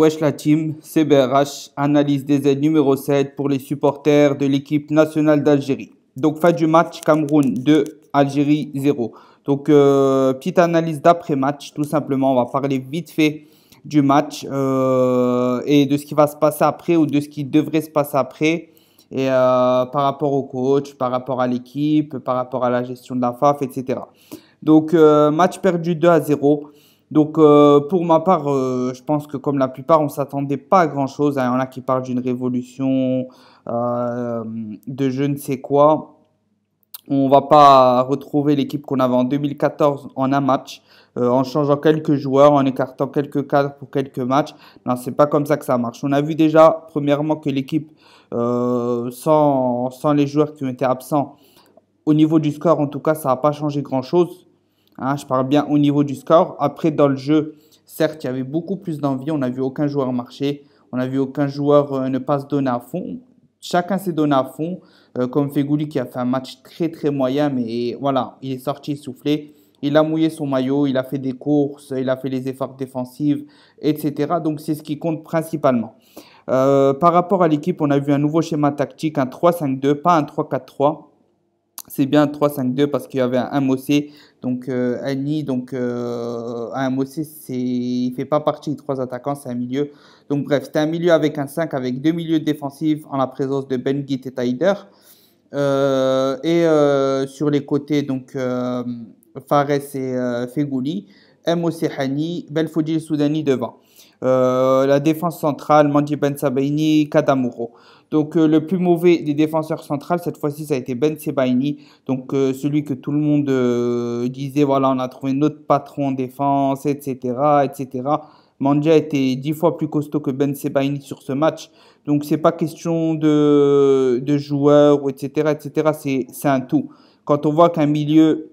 Wesh la Team, CBRH, analyse des aides numéro 7 pour les supporters de l'équipe nationale d'Algérie. Donc fin du match, Cameroun 2, Algérie 0. Donc euh, petite analyse d'après-match, tout simplement, on va parler vite fait du match euh, et de ce qui va se passer après ou de ce qui devrait se passer après. Et euh, par rapport au coach, par rapport à l'équipe, par rapport à la gestion de la FAF, etc. Donc match perdu 2 à 0. Donc euh, pour ma part, euh, je pense que comme la plupart, on s'attendait pas à grand-chose. Il y en a qui parlent d'une révolution, euh, de je ne sais quoi. On va pas retrouver l'équipe qu'on avait en 2014 en un match, en changeant quelques joueurs, en écartant quelques cadres pour quelques matchs. Non, c'est pas comme ça que ça marche. On a vu déjà, premièrement, que l'équipe, sans, sans les joueurs qui ont été absents, au niveau du score, en tout cas, ça n'a pas changé grand-chose. Hein, je parle bien au niveau du score. Après, dans le jeu, certes, il y avait beaucoup plus d'envie. On n'a vu aucun joueur marcher. On n'a vu aucun joueur euh, ne pas se donner à fond. Chacun s'est donné à fond. Euh, comme Fegouli qui a fait un match très très moyen, mais voilà, il est sorti soufflé. Il a mouillé son maillot, il a fait des courses, il a fait les efforts défensifs, etc. Donc c'est ce qui compte principalement. Euh, par rapport à l'équipe, on a vu un nouveau schéma tactique, un 3-5-2, pas un 3-4-3 c'est bien 3-5-2 parce qu'il y avait un Mossé, donc Annie, euh, donc euh, un Mossé, il ne fait pas partie des trois attaquants, c'est un milieu. Donc bref, c'était un milieu avec un 5, avec deux milieux défensifs en la présence de Ben et Taider. Euh, et sur les côtés, donc Fares et Fegouli, Mossé Hani, Belfodil Soudani devant. la défense centrale, Mandi Ben Sabaini, Kadamuro. Donc euh, le plus mauvais des défenseurs centrales, cette fois-ci, ça a été Ben Sebaini. Donc euh, celui que tout le monde euh, disait, voilà, on a trouvé notre patron en défense, etc. etc. Mandia était dix fois plus costaud que Ben Sebaini sur ce match. Donc c'est pas question de, de joueurs, etc. etc. C'est un tout. Quand on voit qu'un milieu,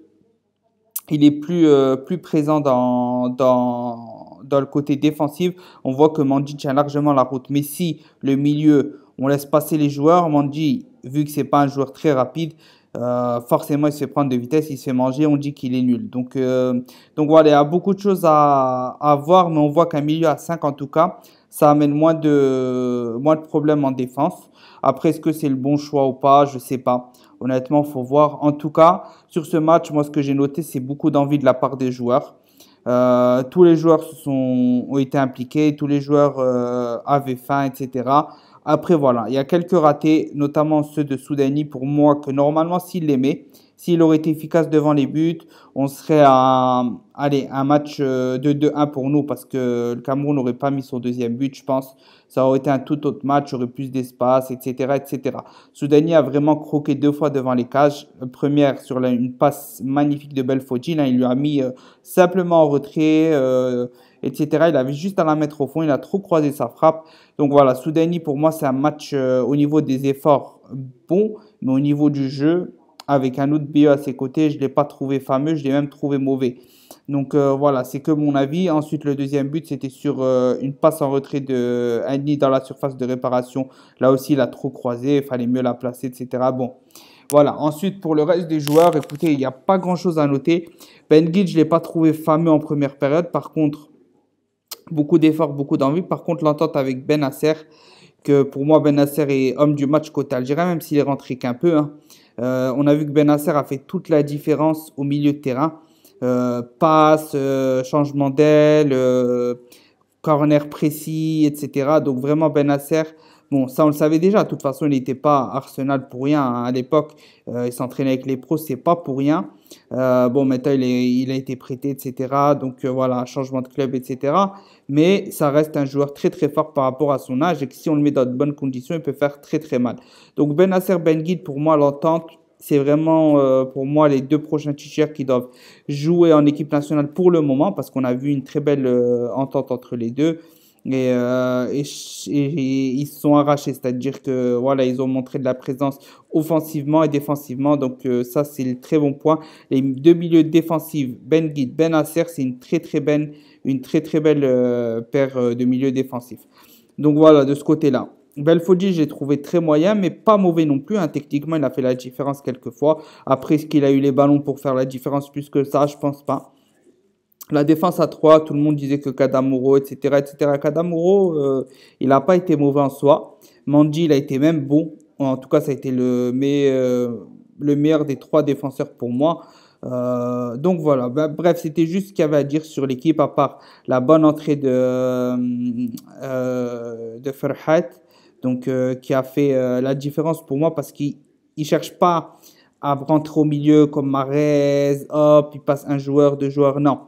il est plus, plus présent dans, dans, le côté défensif, on voit que Mandji tient largement la route. Mais si le milieu, on laisse passer les joueurs. on dit, vu que c'est pas un joueur très rapide, euh, forcément il se fait prendre de vitesse, il se fait manger, on dit qu'il est nul. Donc, euh, donc voilà, il y a beaucoup de choses à, voir, mais on voit qu'un milieu à 5 en tout cas, ça amène moins de, moins de problèmes en défense. Après, est-ce que c'est le bon choix ou pas Je sais pas. Honnêtement, faut voir. En tout cas, sur ce match, moi ce que j'ai noté, c'est beaucoup d'envie de la part des joueurs. Euh, tous les joueurs sont, ont été impliqués, tous les joueurs avaient faim, etc. Après, voilà, il y a quelques ratés, notamment ceux de Soudani, pour moi, que normalement, s'il aimait, s'il aurait été efficace devant les buts, on serait à un match euh, de 2-1 pour nous parce que le Cameroun n'aurait pas mis son deuxième but, je pense. Ça aurait été un tout autre match, aurait plus d'espace, etc., etc. Soudani a vraiment croqué deux fois devant les cages. Euh, première sur une passe magnifique de Belfodil, hein, il lui a mis euh, simplement en retrait etc. Il avait juste à la mettre au fond, il a trop croisé sa frappe. Donc voilà, Soudani pour moi c'est un match euh, au niveau des efforts bon, mais au niveau du jeu, avec un autre BE à ses côtés, je ne l'ai pas trouvé fameux, je l'ai même trouvé mauvais. Donc euh, voilà, c'est que mon avis. Ensuite, le deuxième but, c'était sur euh, une passe en retrait de Andy dans la surface de réparation. Là aussi, il a trop croisé, il fallait mieux la placer, etc. Bon. Voilà, ensuite pour le reste des joueurs, écoutez, il n'y a pas grand chose à noter. Ben Guide, je ne l'ai pas trouvé fameux en première période. Par contre, beaucoup d'efforts, beaucoup d'envie. Par contre, l'entente avec Benasser, que pour moi, Benasser est homme du match côté algérien, même s'il est rentré qu'un peu. Hein. Euh, on a vu que Benasser a fait toute la différence au milieu de terrain. Euh, passe, euh, changement d'aile, corner précis, etc. Donc vraiment, Benasser, Bon, ça, on le savait déjà. De toute façon, il n'était pas Arsenal pour rien. Hein, à l'époque, euh, il s'entraînait avec les pros, c'est pas pour rien. Euh, bon, maintenant, il, a été prêté, etc. Donc, euh, voilà, changement de club, etc. Mais ça reste un joueur très, très fort par rapport à son âge. Et que si on le met dans de bonnes conditions, il peut faire très, très mal. Donc, Benasser ben Guide, pour moi, l'entente, c'est vraiment pour moi les deux prochains teachers qui doivent jouer en équipe nationale pour le moment parce qu'on a vu une très belle entente entre les deux. Euh, et, ils se sont arrachés. C'est-à-dire que voilà, ils ont montré de la présence offensivement et défensivement. Donc euh, ça, c'est le très bon point. Les deux milieux défensifs, Ben Guide, Ben Acer, c'est une très très belle, une très très belle euh, paire de milieux défensifs. Donc voilà, de ce côté-là. Belfodji, j'ai trouvé très moyen, mais pas mauvais non plus. Hein. Techniquement, il a fait la différence quelques fois. Après, est-ce qu'il a eu les ballons pour faire la différence plus que ça Je pense pas la défense à trois, tout le monde disait que Kadamuro, etc., etc. Kadamuro, euh, il n'a pas été mauvais en soi. Mandy, il a été même bon. En tout cas, ça a été le, mais, euh, le meilleur des trois défenseurs pour moi. Euh, donc voilà, bah, bref, c'était juste ce qu'il y avait à dire sur l'équipe, à part la bonne entrée de, de Ferhat, donc, qui a fait la différence pour moi parce qu'il ne cherche pas à rentrer au milieu comme Marez, hop, il passe un joueur, deux joueurs, non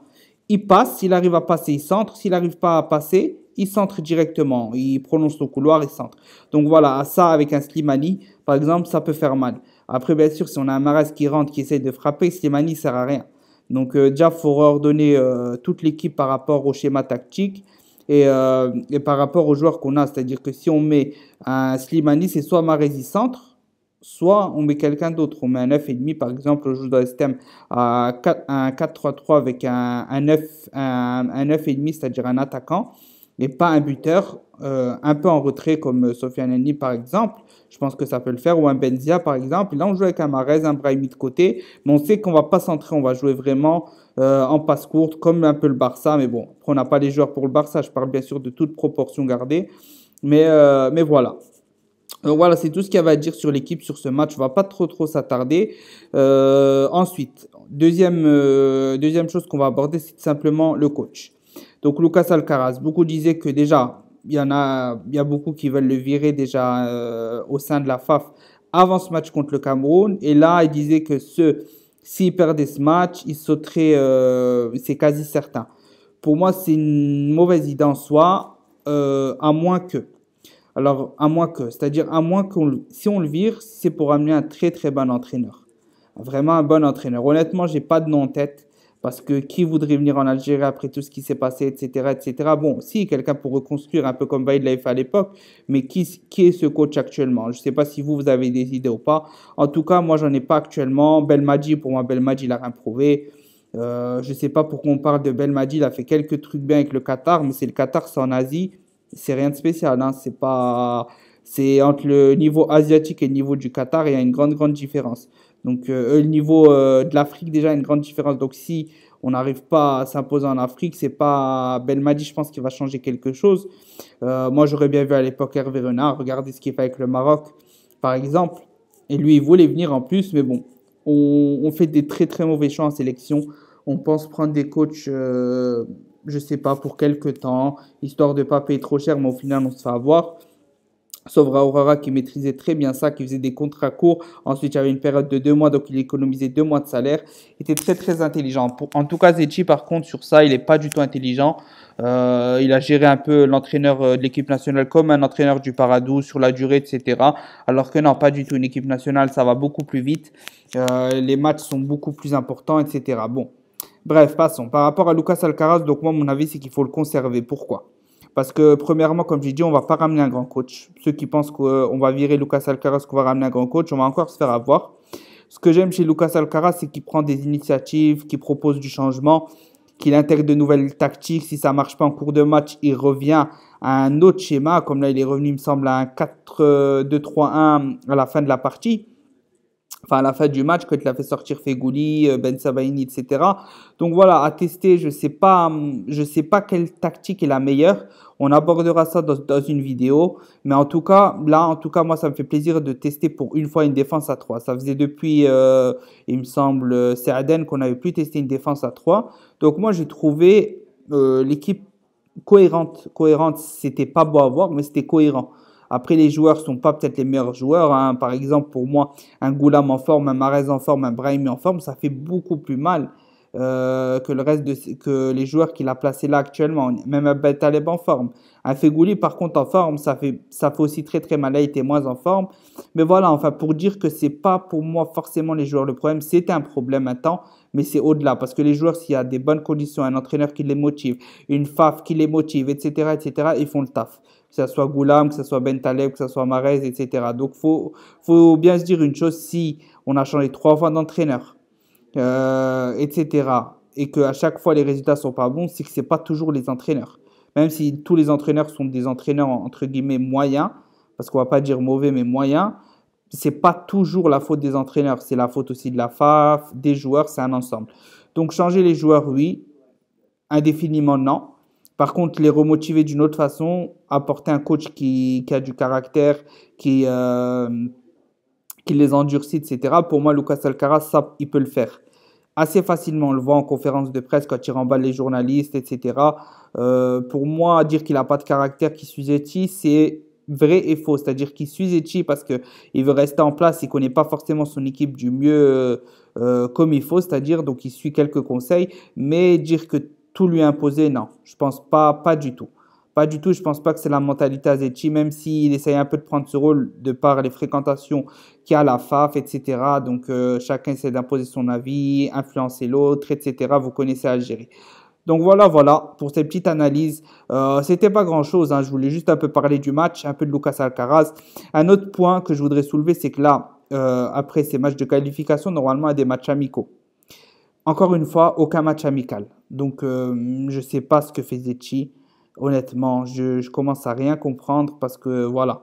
il passe, s'il arrive à passer, il centre, s'il n'arrive pas à passer, il centre directement, il prononce le couloir, il centre. Donc voilà, ça avec un Slimani, par exemple, ça peut faire mal. Après, bien sûr, si on a un Marais qui rentre, qui essaie de frapper, Slimani ne sert à rien. Donc euh, déjà, il faut ordonner euh, toute l'équipe par rapport au schéma tactique euh, et, par rapport aux joueurs qu'on a. C'est-à-dire que si on met un Slimani, c'est soit Marais, il centre, soit on met quelqu'un d'autre. On met un 9,5 par exemple, je joue dans le système à 4-3-3 avec un, un 9,5, un, c'est-à-dire un attaquant, et pas un buteur euh, un peu en retrait comme euh, Sofiane Nani par exemple. Je pense que ça peut le faire, ou un Benzia par exemple. Là, on joue avec un Marez, un Brahimi de côté, mais on sait qu'on va pas centrer, on va jouer vraiment euh, en passe courte, comme un peu le Barça. Mais bon, on n'a pas les joueurs pour le Barça, je parle bien sûr de toute proportion gardée. Mais, mais voilà. Euh, voilà, c'est tout ce avait va dire sur l'équipe sur ce match. On va pas trop trop s'attarder. Euh, ensuite, deuxième, euh, deuxième chose qu'on va aborder, c'est simplement le coach. Donc Lucas Alcaraz, beaucoup disaient que déjà, il y en a, beaucoup qui veulent le virer déjà au sein de la FAF avant ce match contre le Cameroun. Et là, il disait que ce, s'il perdait ce match, il sauterait, c'est quasi certain. Pour moi, c'est une mauvaise idée en soi, à moins que alors, à moins que, c'est-à-dire à moins que si on le vire, c'est pour amener un très très bon entraîneur. Vraiment un bon entraîneur. Honnêtement, je n'ai pas de nom en tête parce que qui voudrait venir en Algérie après tout ce qui s'est passé, etc., etc. Bon, si quelqu'un pour reconstruire un peu comme Baïd l'a fait à l'époque, mais qui, qui est ce coach actuellement Je ne sais pas si vous vous avez des idées ou pas. En tout cas, moi j'en ai pas actuellement. Belmadi, pour moi, Belmadi il a rien prouvé. Euh, je ne sais pas pourquoi on parle de Belmadi, il a fait quelques trucs bien avec le Qatar, mais c'est le Qatar, c'est en Asie c'est rien de spécial. Hein. c'est pas, c'est entre le niveau asiatique et le niveau du Qatar, il y a une grande grande différence. Donc euh, le niveau euh, de l'Afrique déjà une grande différence. Donc si on n'arrive pas à s'imposer en Afrique, c'est pas Belmadi, je pense, qui va changer quelque chose. Euh, moi, j'aurais bien vu à l'époque Hervé Renard. Regardez ce qu'il fait avec le Maroc, par exemple. Et lui, il voulait venir en plus, mais bon, on, on fait des très très mauvais choix en sélection. On pense prendre des coachs je sais pas, pour quelques temps, histoire de pas payer trop cher, mais au final, on se fait avoir. sauf Aurora qui maîtrisait très bien ça, qui faisait des contrats courts. Ensuite, il y avait une période de deux mois, donc il économisait deux mois de salaire. Il était très très intelligent. en tout cas, Zetchi, par contre, sur ça, il n'est pas du tout intelligent. Euh, il a géré un peu l'entraîneur euh, de l'équipe nationale comme un entraîneur du Paradou sur la durée, etc. Alors que non, pas du tout. Une équipe nationale, ça va beaucoup plus vite. Euh, les matchs sont beaucoup plus importants, etc. Bon, Bref, passons. Par rapport à Lucas Alcaraz, donc moi, mon avis, c'est qu'il faut le conserver. Pourquoi Parce que, premièrement, comme j'ai dit, on va pas ramener un grand coach. Ceux qui pensent qu'on euh, va virer Lucas Alcaraz, qu'on va ramener un grand coach, on va encore se faire avoir. Ce que j'aime chez Lucas Alcaraz, c'est qu'il prend des initiatives, qu'il propose du changement, qu'il intègre de nouvelles tactiques. Si ça marche pas en cours de match, il revient à un autre schéma. Comme là, il est revenu, me semble, à un 4-2-3-1 euh, à la fin de la partie enfin à la fin du match, quand il a fait sortir Fegouli, euh, Ben Savaini, etc. Donc voilà, à tester, je ne sais, pas, hum, je sais pas quelle tactique est la meilleure. On abordera ça dans, une vidéo. Mais en tout cas, là, en tout cas, moi, ça me fait plaisir de tester pour une fois une défense à 3. Ça faisait depuis, euh, il me semble, euh, serden qu'on n'avait plus testé une défense à 3. Donc moi, j'ai trouvé l'équipe cohérente. Cohérente, c'était pas beau à voir, mais c'était cohérent. Après, les joueurs sont pas peut-être les meilleurs joueurs. Hein. Par exemple, pour moi, un Goulam en forme, un Marez en forme, un Brahimi en forme, ça fait beaucoup plus mal euh, que le reste que les joueurs qu'il a placés là actuellement. Même un Betaleb en forme. Un Fegouli, par contre, en forme, ça fait, ça fait aussi très très mal. il était moins en forme. Mais voilà, enfin, pour dire que c'est pas pour moi forcément les joueurs le problème. C'était un problème à temps mais c'est au-delà. Parce que les joueurs, s'il y a des bonnes conditions, un entraîneur qui les motive, une FAF qui les motive, etc., etc., ils font le taf. Que ce soit Goulam, que ce soit Bentaleb, que ce soit Marez, etc. Donc, faut, faut bien se dire une chose, si on a changé trois fois d'entraîneur, etc., euh, et qu'à chaque fois les résultats sont pas bons, c'est que c'est pas toujours les entraîneurs. Même si tous les entraîneurs sont des entraîneurs entre guillemets moyens, parce qu'on va pas dire mauvais mais moyens, c'est pas toujours la faute des entraîneurs, c'est la faute aussi de la FAF, des joueurs, c'est un ensemble. Donc changer les joueurs, oui, indéfiniment, non. Par contre, les remotiver d'une autre façon, apporter un coach qui, a du caractère, qui, euh, les endurcit, etc. Pour moi, Lucas Alcaraz, ça, il peut le faire. Assez facilement, on le voit en conférence de presse quand il remballe les journalistes, etc. Euh, pour moi, dire qu'il n'a pas de caractère, qu'il sujettit, c'est vrai et faux, c'est-à-dire qu'il suit Zetchi parce qu'il veut rester en place, il ne connaît pas forcément son équipe du mieux euh, euh, comme il faut, c'est-à-dire donc il suit quelques conseils, mais dire que tout lui imposer, non, je ne pense pas, pas du tout. Pas du tout, je pense pas que c'est la mentalité à Zetchi, même s'il essaye un peu de prendre ce rôle de par les fréquentations qu'il y a à la FAF, etc. Donc euh, chacun essaie d'imposer son avis, influencer l'autre, etc. Vous connaissez Algérie. Donc voilà, voilà pour cette petite analyse. Euh, c'était pas grand chose, hein. je voulais juste un peu parler du match, un peu de Lucas Alcaraz. Un autre point que je voudrais soulever, c'est que là, euh, après ces matchs de qualification, normalement, il y a des matchs amicaux. Encore une fois, aucun match amical. Donc euh, je ne sais pas ce que fait Zetchi. Honnêtement, je, commence à rien comprendre parce que voilà.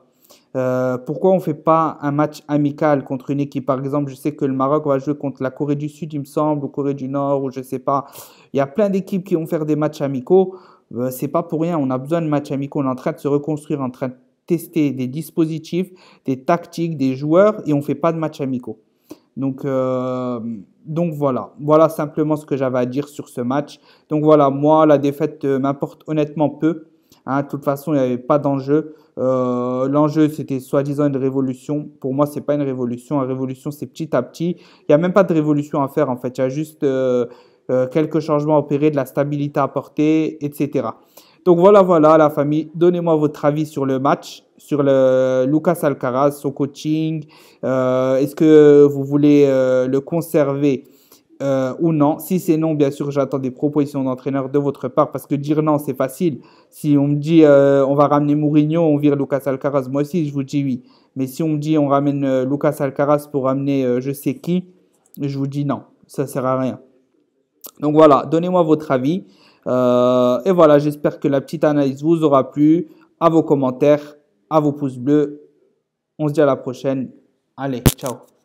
pourquoi on ne fait pas un match amical contre une équipe Par exemple, je sais que le Maroc va jouer contre la Corée du Sud, il me semble, ou Corée du Nord, ou je ne sais pas. Il y a plein d'équipes qui vont faire des matchs amicaux. Ce euh, c'est pas pour rien. On a besoin de matchs amicaux. On est en train de se reconstruire, en train de tester des dispositifs, des tactiques, des joueurs, et on fait pas de matchs amicaux. Donc, euh, voilà. Voilà simplement ce que j'avais à dire sur ce match. Donc voilà, moi, la défaite euh, m'importe honnêtement peu. Hein, de toute façon, il n'y avait pas d'enjeu. L'enjeu, c'était soi-disant une révolution. Pour moi, ce n'est pas une révolution. Une révolution, c'est petit à petit. Il n'y a même pas de révolution à faire, en fait. Il y a juste euh, quelques changements opérés, de la stabilité apportée, etc. Donc voilà, voilà la famille, donnez-moi votre avis sur le match, sur le Lucas Alcaraz, son coaching. Euh, est-ce que vous voulez euh, le conserver ou non. Si c'est non, bien sûr, j'attends des propositions d'entraîneur de votre part parce que dire non, c'est facile. Si on me dit on va ramener Mourinho, on vire Lucas Alcaraz, moi aussi, je vous dis oui. Mais si on me dit on ramène Lucas Alcaraz pour ramener je sais qui, je vous dis non, ça ne sert à rien. Donc voilà, donnez-moi votre avis. Euh, et voilà, j'espère que la petite analyse vous aura plu. À vos commentaires, à vos pouces bleus. On se dit à la prochaine. Allez, ciao